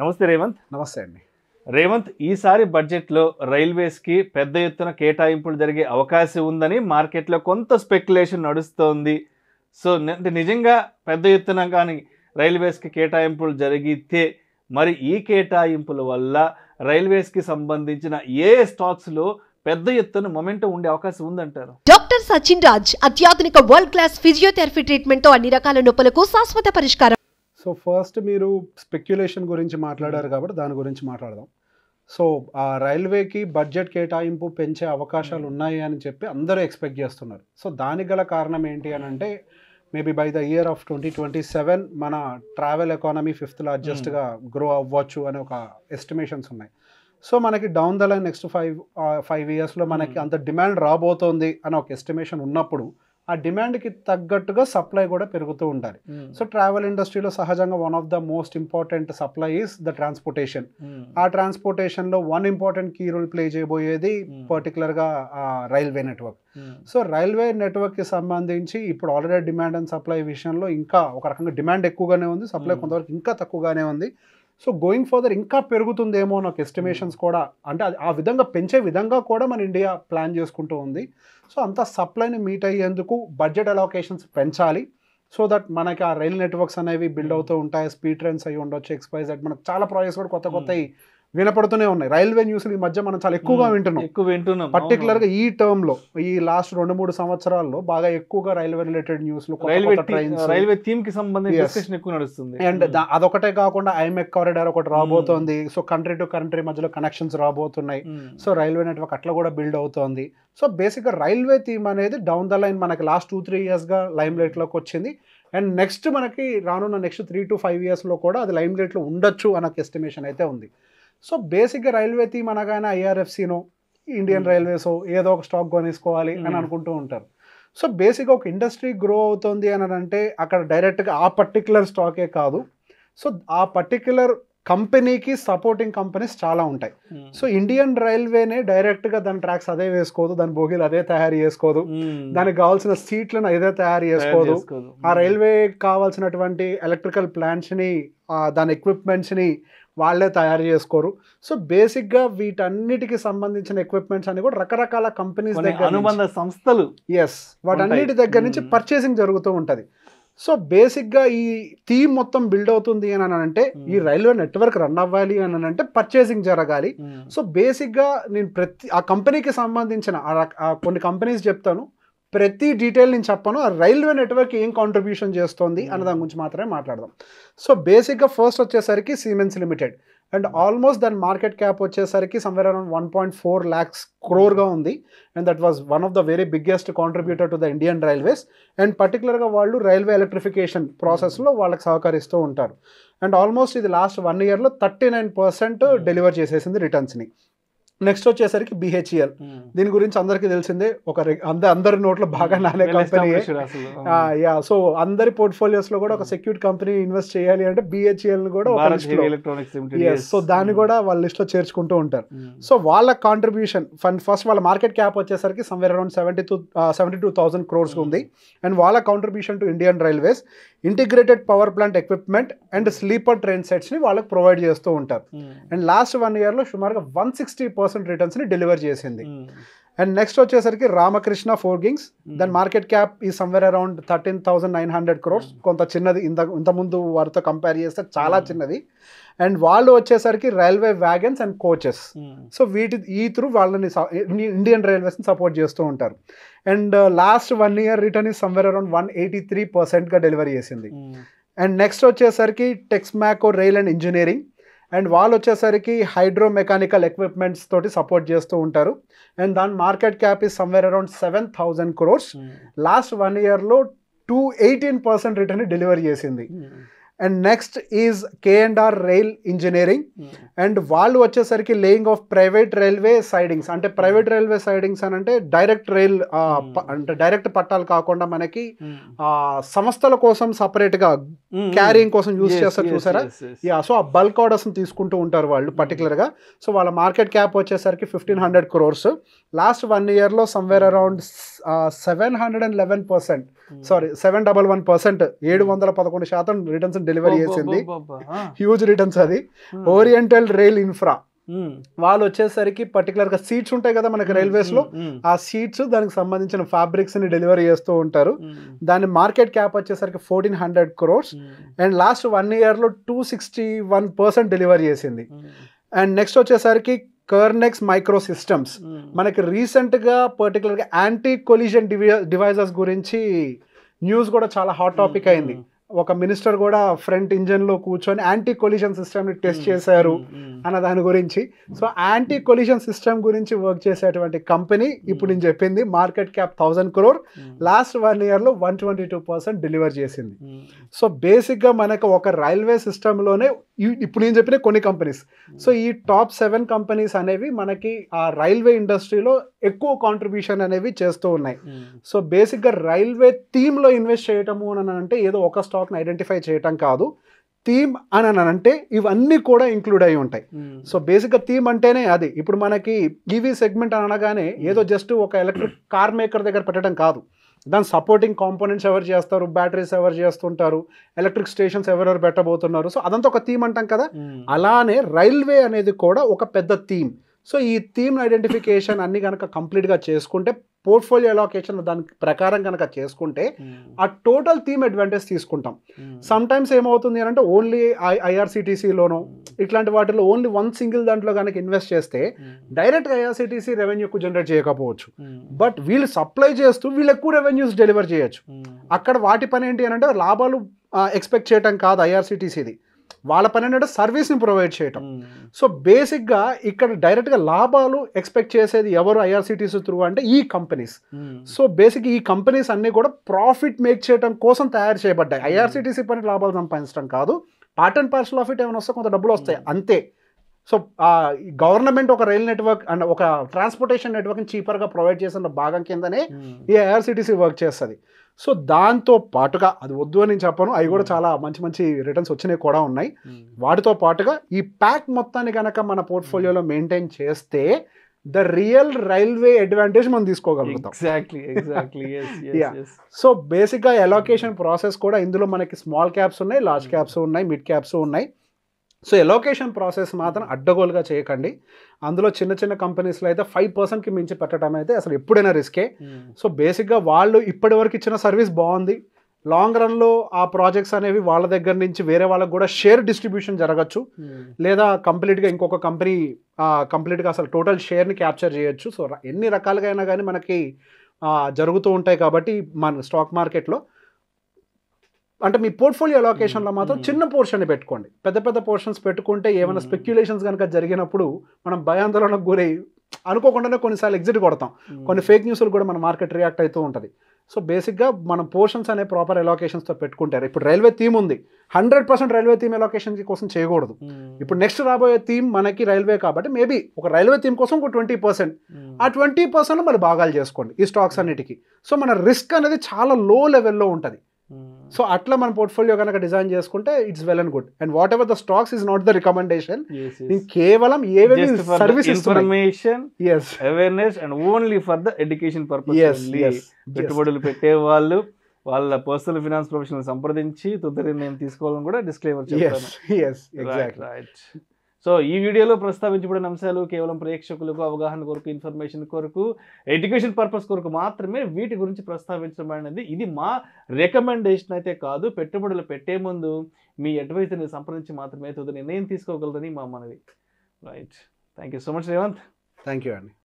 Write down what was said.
నమస్తే రేవంత్ నమస్తే అండి రేవంత్ ఈసారి బడ్జెట్లో రైల్వేస్కి పెద్ద ఎత్తున కేటాయింపులు జరిగే అవకాశం ఉందని మార్కెట్లో కొంత స్పెక్యులేషన్ నడుస్తోంది సో అంటే నిజంగా పెద్ద ఎత్తున కానీ రైల్వేస్కి కేటాయింపులు జరిగితే మరి ఈ కేటాయింపుల వల్ల రైల్వేస్కి సంబంధించిన ఏ స్టాక్స్లో పెద్ద ఎత్తున మొమెంటం ఉండే అవకాశం ఉందంటారు డాక్టర్ సచిన్ రాజ్ అత్యాధునిక వరల్డ్ క్లాస్ ఫిజియోథెరపీ ట్రీట్మెంట్ అన్ని రకాల నొప్పులకు శాశ్వత పరిష్కారం సో ఫస్ట్ మీరు స్పెక్యులేషన్ గురించి మాట్లాడారు కాబట్టి దాని గురించి మాట్లాడదాం సో ఆ రైల్వేకి బడ్జెట్ కేటాయింపు పెంచే అవకాశాలు hmm. ఉన్నాయి అని చెప్పి అందరూ ఎక్స్పెక్ట్ చేస్తున్నారు సో దానికి గల కారణం ఏంటి అని అంటే maybe by the year of twenty twenty seven మన ట్రావెల్ ఎకానమీ ఫిఫ్త్ లార్జెస్ట్గా గ్రో అవ్వచ్చు అనే ఒక ఎస్టిమేషన్స్ ఉన్నాయి సో మనకి down the line next five five ఇయర్స్లో మనకి hmm. అంత డిమాండ్ రాబోతోంది అని ఒక ఎస్టిమేషన్ ఉన్నప్పుడు ఆ డిమాండ్కి తగ్గట్టుగా సప్లై కూడా పెరుగుతూ ఉండాలి సో ట్రావెల్ ఇండస్ట్రీలో సహజంగా one of the most important supply is the transportation ఆ ట్రాన్స్పోర్టేషన్లో one important key role play చేయబోయేది పర్టికులర్గా రైల్వే నెట్వర్క్ సో రైల్వే నెట్వర్క్కి సంబంధించి ఇప్పుడు ఆల్రెడీ డిమాండ్ అండ్ సప్లై విషయంలో ఇంకా ఒక రకంగా డిమాండ్ ఎక్కువగానే ఉంది సప్లై కొంతవరకు ఇంకా తక్కువగానే ఉంది సో గోయింగ్ ఫర్దర్ ఇంకా పెరుగుతుందేమో నాకు ఎస్టిమేషన్స్ hmm. కూడా అంటే ఆ విధంగా పెంచే విధంగా కూడా మన ఇండియా ప్లాన్ చేసుకుంటూ ఉంది సో అంత సప్లైని మీట్ అయ్యేందుకు బడ్జెట్ అలోకేషన్స్ పెంచాలి సో దట్ మనకి ఆ రైల్ నెట్వర్క్స్ అనేవి బిల్డ్ hmm. అవుతూ ఉంటాయి స్పీడ్ ట్రైన్స్ అవి ఉండొచ్చు ఎక్స్పైజ్ దట్ మనకు చాలా ప్రాజెక్ట్స్ కూడా కొత్త hmm. కొత్తవి వినపడుతూనే ఉన్నాయి రైల్వే న్యూస్ ఈ మధ్య మనం చాలా ఎక్కువగా వింటున్నాం ఎక్కువ వింటున్నాం పర్టికులర్ గా ఈ టర్మ్ లో ఈ లాస్ట్ రెండు మూడు సంవత్సరాల్లో బాగా ఎక్కువగా railway related news railway theme కి సంబంధించి ఎక్కువ నడుస్తుంది అండ్ అదొకటే కాకుండా ఐమెక్ కారిడార్ ఒకటి రాబోతోంది సో కంట్రీ టు కంట్రీ మధ్యలో కనెక్షన్స్ రాబోతున్నాయి సో రైల్వే నెట్వర్క్ అట్లా కూడా బిల్డ్ అవుతోంది సో బేసిక్ గా రైల్వే థీమ్ అనేది డౌన్ ద లైన్ మనకి లాస్ట్ టూ త్రీ ఇయర్స్ గా లైమ్ లైట్ లోకి వచ్చింది అండ్ నెక్స్ట్ మనకి రానున్న next three to five years లో కూడా అది లైమ్ లైట్ లో ఉండొచ్చు అనే ఎస్టిమేషన్ అయితే ఉంది సో బేసిక్గా రైల్వే థీమ్ అనగానే ఐఆర్ఎఫ్సీనో ఇండియన్ hmm. రైల్వేసో ఏదో ఒక స్టాక్ కొనేసుకోవాలి అని hmm. అనుకుంటూ ఉంటారు సో బేసిక్గా ఒక ఇండస్ట్రీ గ్రో అవుతుంది అని అంటే అక్కడ డైరెక్ట్గా ఆ పర్టిక్యులర్ స్టాకే కాదు సో ఆ పర్టిక్యులర్ కంపెనీకి సపోర్టింగ్ కంపెనీస్ చాలా ఉంటాయి hmm. సో ఇండియన్ రైల్వేనే డైరెక్ట్గా దాని ట్రాక్స్ అదే వేసుకోదు దాని బోగీలు అదే తయారు చేసుకోదు దానికి కావాల్సిన సీట్లను అదే తయారు చేసుకోదు ఆ రైల్వే కావాల్సినటువంటి ఎలక్ట్రికల్ ప్లాంట్స్ని దాని ఎక్విప్మెంట్స్ని వాళ్ళే తయారు చేసుకోరు సో బేసిక్గా వీటన్నిటికి సంబంధించిన ఎక్విప్మెంట్స్ అన్ని కూడా రకరకాల కంపెనీస్ దగ్గర అనుబంధ సంస్థలు ఎస్ వాటన్నిటి దగ్గర నుంచి పర్చేసింగ్ జరుగుతూ ఉంటుంది సో బేసిక్గా ఈ థీమ్ మొత్తం బిల్డ్ అవుతుంది అని అంటే ఈ రైల్వే నెట్వర్క్ రన్ అవ్వాలి అని అంటే పర్చేసింగ్ జరగాలి సో బేసిక్గా నేను ప్రతి ఆ కంపెనీకి సంబంధించిన కొన్ని కంపెనీస్ చెప్తాను ప్రతి డీటెయిల్ నేను చెప్పను రైల్వే నెట్వర్క్ ఏం కాంట్రిబ్యూషన్ చేస్తోంది అన్న hmm. దాని గురించి మాత్రమే మాట్లాడదాం సో బేసిక్గా ఫస్ట్ వచ్చేసరికి సిమెన్స్ లిమిటెడ్ అండ్ ఆల్మోస్ట్ దాని మార్కెట్ క్యాప్ వచ్చేసరికి somewhere around one point four lakhs క్రోర్గా ఉంది and that was one of the very biggest contributor to the Indian Railways and పర్టికులర్గా వాళ్ళు రైల్వే ఎలక్ట్రిఫికేషన్ ప్రాసెస్లో వాళ్ళకి సహకరిస్తూ ఉంటారు అండ్ ఆల్మోస్ట్ ఇది లాస్ట్ వన్ ఇయర్లో థర్టీ నైన్ పర్సెంట్ డెలివర్ చేసేసింది రిటర్న్స్ని నెక్స్ట్ వచ్చేసరికి బిహెచ్ఎల్ e hmm. దీని గురించి అందరికీ తెలిసిందే ఒక అందరి అందరి నోట్లో బాగా నానే కంపెనీ యా సో అందరి పోర్ట్ఫోలియోస్ లో కూడా ఒక సెక్యూర్ కంపెనీ ఇన్వెస్ట్ చేయాలి అంటే బిహెచ్ఎల్ e కూడా ఒక సో దాన్ని hmm. కూడా వాళ్ళ లిస్ట్ లో చేర్చుకుంటూ ఉంటారు hmm. సో వాళ్ళ కాంట్రిబ్యూషన్ ఫండ్ ఫస్ట్ వాళ్ళ మార్కెట్ క్యాప్ వచ్చేసరికి somewhere around seventy two seventy two thousand crores ఉంది అండ్ వాళ్ళ contribution to Indian Railways integrated power plant equipment and sleeper train sets ని వాళ్ళకి ప్రొవైడ్ చేస్తూ ఉంటారు hmm. And last one year లో సుమారుగా వన్ సిక్స్టీ పర్సెంట్ ని డెలివర్ చేసింది hmm. అండ్ నెక్స్ట్ వచ్చేసరికి రామకృష్ణ ఫోర్ గింగ్స్ దాని మార్కెట్ క్యాప్ ఈ somewhere around thirteen thousand nine hundred crores కొంత చిన్నది ఇంత ఇంతకుముందు వారితో కంపేర్ చేస్తే చాలా hmm. చిన్నది అండ్ వాళ్ళు వచ్చేసరికి railway wagons and coaches so వీటి ఈ త్రూ వాళ్ళని ఇండియన్ రైల్వేస్ని సపోర్ట్ చేస్తూ ఉంటారు and last one year return ఈ somewhere around one eighty three పర్సెంట్గా డెలివరీ చేసింది అండ్ hmm. నెక్స్ట్ వచ్చేసరికి Texmaco rail and engineering and వాళ్ళు వచ్చేసరికి హైడ్రో మెకానికల్ ఎక్విప్మెంట్స్ తోటి సపోర్ట్ చేస్తూ ఉంటారు అండ్ దాని market cap is somewhere around seven thousand crores last one ఇయర్లో two eighteen percent return delivery చేసింది hmm. And next is K and R rail engineering and వాళ్ళు వచ్చేసరికి laying of private railway sidings అంటే private railway sidings అని అంటే direct rail hmm. అంటే direct పట్టాలు కాకుండా మనకి hmm. సంస్థల కోసం సపరేట్గా క్యారింగ్ hmm, కోసం యూజ్ చేస్తారు చూసారా యా సో ఆ బల్క్ ఆర్డర్స్ తీసుకుంటూ ఉంటారు వాళ్ళు పర్టికులర్గా సో వాళ్ళ మార్కెట్ క్యాప్ వచ్చేసరికి fifteen hundred crores last one ఇయర్లో somewhere around seven hundred and eleven percent sorry seven double one percent ఏడు hmm. వందల పదకొండు శాతం రిటర్న్స్ డెలివరీ చేసింది హ్యూజ్ రిటర్న్స్ అది ఓరియంటల్ రైల్ ఇన్ఫ్రా వాళ్ళు వచ్చేసరికి పర్టికులర్ గా సీట్స్ ఉంటాయి కదా మనకి రైల్వేస్ hmm, లో hmm, ఆ సీట్స్ దానికి సంబంధించిన ఫ్యాబ్రిక్స్ ని డెలివరీ చేస్తూ ఉంటారు దాని మార్కెట్ క్యాప్ వచ్చేసరికి fourteen hundred crores and last one year లో two sixty one percent delivery చేసింది అండ్ నెక్స్ట్ వచ్చేసరికి కర్నెక్స్ మైక్రో సిస్టమ్స్ మనకి రీసెంట్గా పర్టికులర్గా యాంటీ కొలిజన్ డివైజెస్ గురించి న్యూస్ కూడా చాలా హాట్ టాపిక్ hmm, అయింది hmm. ఒక మినిస్టర్ కూడా ఫ్రంట్ ఇంజన్లో కూర్చొని యాంటీ కొలిజన్ సిస్టమ్ని టెస్ట్ చేశారు hmm, అన్న దాని గురించి సో యాంటీ కొలిషన్ సిస్టమ్ గురించి వర్క్ చేసేటువంటి కంపెనీ ఇప్పుడు నేను చెప్పింది market cap thousand crore last one ఇయర్లో one twenty two percent deliver చేసింది hmm. సో బేసిక్గా మనకు ఒక రైల్వే సిస్టంలోనే ఇప్పుడు నేను చెప్పిన కొన్ని కంపెనీస్ hmm. సో ఈ టాప్ సెవెన్ కంపెనీస్ అనేవి మనకి ఆ రైల్వే ఇండస్ట్రీలో ఎక్కువ కాంట్రిబ్యూషన్ అనేవి చేస్తూ ఉన్నాయి hmm. సో బేసిక్గా రైల్వే థీమ్లో ఇన్వెస్ట్ చేయటము అని అంటే ఏదో ఒక స్టాక్ని ఐడెంటిఫై చేయటం కాదు థీమ్ అని అని అంటే ఇవన్నీ కూడా ఇంక్లూడ్ అయి ఉంటాయి hmm. సో బేసిక్గా థీమ్ అంటేనే అది ఇప్పుడు మనకి ఈవీ సెగ్మెంట్ అని అనగానే ఏదో hmm. జస్ట్ ఒక ఎలక్ట్రిక్ కార్ మేకర్ దగ్గర పెట్టడం కాదు దాని సపోర్టింగ్ కాంపోనెంట్స్ ఎవరు చేస్తారు బ్యాటరీస్ ఎవరు చేస్తుంటారు ఎలక్ట్రిక్ స్టేషన్స్ ఎవరెవరు పెట్టబోతున్నారు సో అదంతా ఒక థీమ్ అంటాం కదా hmm. అలానే రైల్వే అనేది కూడా ఒక పెద్ద థీమ్ సో ఈ థీమ్ ఐడెంటిఫికేషన్ అన్ని కనుక కంప్లీట్గా చేసుకుంటే పోర్ట్ఫోలియో అలోకేషన్ దాని ప్రకారం కనుక చేసుకుంటే hmm. ఆ టోటల్ థీమ్ అడ్వాంటేజ్ తీసుకుంటాం hmm. సమ్ టైమ్స్ ఏమవుతుంది అని అంటే ఓన్లీ ఐ ఐఆర్సిటీసీలోనో hmm. ఇట్లాంటి వాటిలో ఓన్లీ వన్ సింగిల్ దాంట్లో కనుక ఇన్వెస్ట్ చేస్తే డైరెక్ట్గా ఐఆర్సిటీసీ రెవెన్యూకు జనరేట్ చేయకపోవచ్చు బట్ వీళ్ళు సప్లై చేస్తూ వీళ్ళు ఎక్కువ రెవెన్యూస్ డెలివర్ చేయొచ్చు అక్కడ వాటి పని ఏంటి అని అంటే లాభాలు ఎక్స్పెక్ట్ చేయటం కాదు ఐఆర్సిటీసీది వాళ్ళ పని అంటే సర్వీస్ని ప్రొవైడ్ చేయటం సో బేసిక్గా ఇక్కడ డైరెక్ట్గా లాభాలు ఎక్స్పెక్ట్ చేసేది ఎవరు ఐఆర్సిటీస్ త్రూ అంటే ఈ కంపెనీస్ సో బేసిక్ ఈ కంపెనీస్ అన్నీ కూడా ప్రాఫిట్ మేక్ చేయడం కోసం తయారు చేయబడ్డాయి ఐఆర్సిటీసీ పని లాభాలు సంపాదించడం కాదు part and parcel of it ఏమైనా వస్తే కొంత డబ్బులు వస్తాయి అంతే సో గవర్నమెంట్ ఒక రైల్ నెట్వర్క్ అండ్ ఒక ట్రాన్స్పోర్టేషన్ నెట్వర్క్ని చీపర్గా ప్రొవైడ్ చేసిన భాగం కిందనే hmm. ఈ ఐఆర్సిటీసీ వర్క్ చేస్తుంది సో దాంతో పాటుగా అది వద్దు అని నేను చెప్పాను అవి కూడా hmm. చాలా మంచి మంచి రిటర్న్స్ వచ్చినవి కూడా ఉన్నాయి hmm. వాటితో పాటుగా ఈ ప్యాక్ మొత్తాన్ని కనుక మన పోర్ట్ఫోలియోలో మెయింటైన్ చేస్తే ద రియల్ రైల్వే అడ్వాంటేజ్ మనం తీసుకోగలుగుతాం ఎగ్జాక్ట్లీ ఎగ్జాక్ట్లీ సో బేసిక్గా ఎలోకేషన్ ప్రాసెస్ కూడా ఇందులో మనకి స్మాల్ క్యాప్స్ ఉన్నాయి లార్జ్ క్యాప్స్ ఉన్నాయి మిడ్ క్యాప్స్ ఉన్నాయి సో ఎలోకేషన్ ప్రాసెస్ మాత్రం అడ్డగోలుగా చేయకండి అందులో చిన్న చిన్న కంపెనీస్లో అయితే ఫైవ్ పర్సెంట్కి మించి పెట్టడం అయితే అసలు ఎప్పుడైనా రిస్కే hmm. సో బేసిక్గా వాళ్ళు ఇప్పటి వరకు ఇచ్చిన సర్వీస్ బాగుంది లాంగ్ రన్లో ఆ ప్రాజెక్ట్స్ అనేవి వాళ్ళ దగ్గర నుంచి వేరే వాళ్ళకు కూడా షేర్ డిస్ట్రిబ్యూషన్ జరగచ్చు hmm. లేదా కంప్లీట్గా ఇంకొక కంపెనీ కంప్లీట్గా అసలు టోటల్ షేర్ని క్యాప్చర్ చేయొచ్చు సో ఎన్ని రకాలుగా అయినా కానీ మనకి జరుగుతూ ఉంటాయి కాబట్టి మన స్టాక్ మార్కెట్లో అంటే మీ పోర్ట్ఫోలియో అలొకేషన్లో మాత్రం చిన్న పోర్షన్ పెట్టుకోండి పెద్ద పెద్ద పోర్షన్స్ పెట్టుకుంటే ఏమైనా స్పెక్యులేషన్స్ కనుక జరిగినప్పుడు మనం భయాందోళనకు గురై అనుకోకుండానే కొన్నిసార్లు ఎగ్జిట్ కొడతాం కొన్ని ఫేక్ న్యూస్లు కూడా మన మార్కెట్ రియాక్ట్ అవుతూ ఉంటుంది సో బేసిక్గా మనం పోర్షన్స్ అనే ప్రాపర్ ఎలోకేషన్స్తో పెట్టుకుంటారు ఇప్పుడు రైల్వే థీమ్ ఉంది hundred percent railway theme allocation కోసం చేయకూడదు ఇప్పుడు నెక్స్ట్ రాబోయే థీమ్ మనకి రైల్వే కాబట్టి మేబీ ఒక రైల్వే థీమ్ కోసం ఒక ట్వంటీ పర్సెంట్ ఆ ట్వంటీ పర్సెంట్ మళ్ళీ భాగాలు చేసుకోండి ఈ స్టాక్స్ అన్నిటికీ సో మన రిస్క్ అనేది చాలా లో లెవెల్లో ఉంటుంది Hmm. సో అట్లా మన పోర్ట్ఫోలియో కనుక డిజైన్ చేసుకుంటే it's well and good and whatever the stocks is not the recommendation కేవలం ఏవేవి service information as awareness and only for the education purpose పెట్టుబడులు పెట్టే వాళ్ళు వాళ్ళ పర్సనల్ ఫినాన్స్ ప్రొఫెషనల్ సంప్రదించి తొందరగా నేను తీసుకోవాలని కూడా డిస్క్లైమర్ చెప్తాను సో ఈ వీడియోలో ప్రస్తావించబడిన అంశాలు కేవలం ప్రేక్షకులకు అవగాహన కొరకు ఇన్ఫర్మేషన్ కొరకు ఎడ్యుకేషన్ పర్పస్ కొరకు మాత్రమే వీటి గురించి ప్రస్తావించబడినది ఇది మా రికమెండేషన్ అయితే కాదు పెట్టుబడులు పెట్టే ముందు మీ అడ్వైజర్ని సంప్రదించి మాత్రమే తుది నిర్ణయం తీసుకోగలదని మా మనవి right thank you so much Revanth thank you అండి